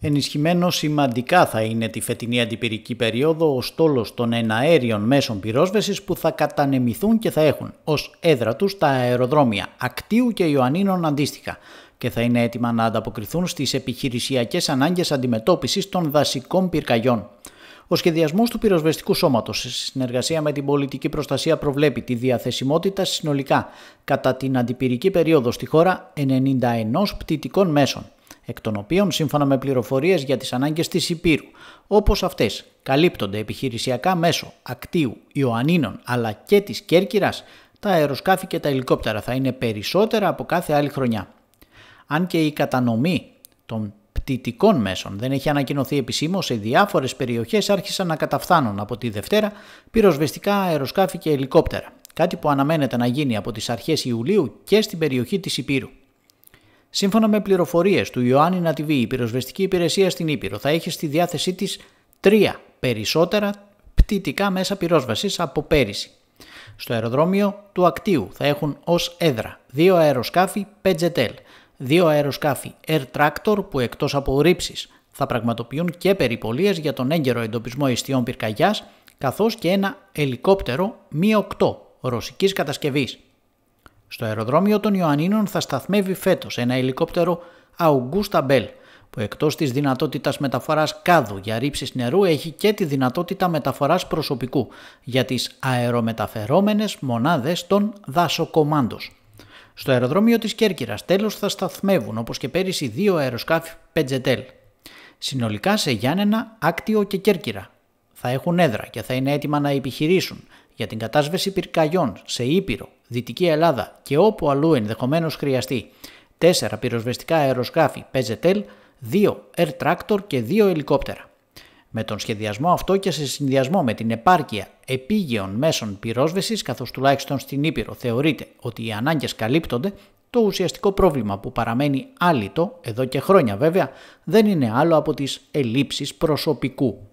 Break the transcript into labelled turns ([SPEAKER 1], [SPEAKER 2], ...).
[SPEAKER 1] Ενισχυμένο σημαντικά θα είναι τη φετινή αντιπυρική περίοδο ο στόλος των εναέριων μέσων πυρόσβεσης που θα κατανεμηθούν και θα έχουν ως έδρα τους τα αεροδρόμια Ακτίου και Ιωαννίνων αντίστοιχα και θα είναι έτοιμα να ανταποκριθούν στις επιχειρησιακές ανάγκες αντιμετώπισης των δασικών πυρκαγιών. Ο σχεδιασμός του πυροσβεστικού σώματος σε συνεργασία με την πολιτική προστασία προβλέπει τη διαθεσιμότητα συνολικά κατά την αντιπυρική περίοδο στη χώρα 91 πτητικών μέσων εκ των οποίων σύμφωνα με πληροφορίες για τις ανάγκες της Υπήρου, όπως αυτές καλύπτονται επιχειρησιακά μέσω Ακτίου, Ιωαννίνων αλλά και της Κέρκυρας, τα αεροσκάφη και τα ελικόπτερα θα είναι περισσότερα από κάθε άλλη χρονιά. Αν και η κατανομή των πτητικών μέσων δεν έχει ανακοινωθεί επισήμως, σε διάφορες περιοχές άρχισαν να καταφθάνουν από τη Δευτέρα πυροσβεστικά αεροσκάφη και ελικόπτερα. Κάτι που αναμένεται να γίνει από τις αρχές Ιουλίου και στην περιοχή της Υπήρου. Σύμφωνα με πληροφορίες του Ιωάννη Νατιβή, η πυροσβεστική υπηρεσία στην Ήπειρο θα έχει στη διάθεσή της τρία περισσότερα πτητικά μέσα πυρόσβαση από πέρυσι. Στο αεροδρόμιο του Ακτίου θα έχουν ως έδρα δύο αεροσκάφη 5 δύο αεροσκάφη Air Tractor που εκτός από ρήψεις θα πραγματοποιούν και περιπολίες για τον έγκαιρο εντοπισμό ιστιών πυρκαγιάς καθώς και ένα ελικόπτερο Mi-8 ρωσικής κατασκευής. Στο αεροδρόμιο των Ιωαννίνων θα σταθμεύει φέτος ένα ελικόπτερο Augusta Bell που εκτός της δυνατότητας μεταφοράς κάδου για ρήψεις νερού έχει και τη δυνατότητα μεταφοράς προσωπικού για τις αερομεταφερόμενες μονάδες των δασοκομάντος. Στο αεροδρόμιο της Κέρκυρας τέλος θα σταθμεύουν όπως και πέρυσι δύο αεροσκάφη Πεντζετέλ. Συνολικά σε Γιάννενα, Άκτιο και Κέρκυρα θα έχουν έδρα και θα είναι έτοιμα να επιχειρήσουν για την κατάσβεση πυρκαγιών σε Ήπειρο, Δυτική Ελλάδα και όπου αλλού ενδεχομένως χρειαστεί. 4 πυροσβεστικά αεροσκάφη PZL, 2 air tractor και 2 ελικόπτερα. Με τον σχεδιασμό αυτό και σε συνδυασμό με την επάρκεια επίγειων μέσων πυρόσβεσης, καθώς τουλάχιστον στην Ήπειρο θεωρείται ότι οι ανάγκες καλύπτονται, το ουσιαστικό πρόβλημα που παραμένει άλυτο εδώ και χρόνια βέβαια δεν είναι άλλο από τις ελλείψεις προσωπικού.